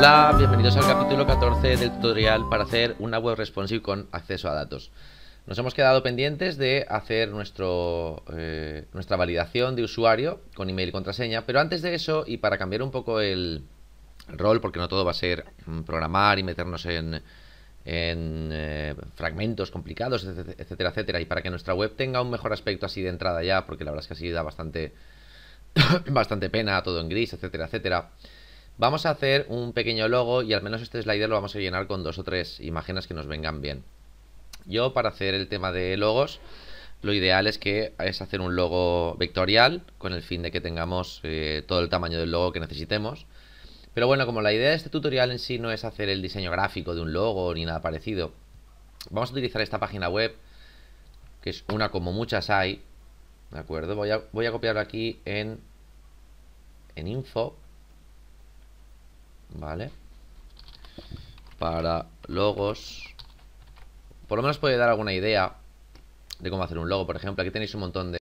Hola, bienvenidos al capítulo 14 del tutorial para hacer una web responsive con acceso a datos. Nos hemos quedado pendientes de hacer nuestro, eh, nuestra validación de usuario con email y contraseña, pero antes de eso y para cambiar un poco el rol, porque no todo va a ser mm, programar y meternos en, eh, fragmentos complicados, etcétera, etcétera, y para que nuestra web tenga un mejor aspecto así de entrada ya, porque la verdad es que así da bastante, bastante pena, todo en gris, etcétera, etcétera. Vamos a hacer un pequeño logo y al menos este slider lo vamos a llenar con dos o tres imágenes que nos vengan bien. Yo para hacer el tema de logos, lo ideal es que es hacer un logo vectorial con el fin de que tengamos eh, todo el tamaño del logo que necesitemos. Pero bueno, como la idea de este tutorial en sí no es hacer el diseño gráfico de un logo ni nada parecido, vamos a utilizar esta página web, que es una como muchas hay, ¿de acuerdo? Voy a, voy a copiarlo aquí en, en info ¿Vale? Para logos. Por lo menos puede dar alguna idea de cómo hacer un logo. Por ejemplo, aquí tenéis un montón de...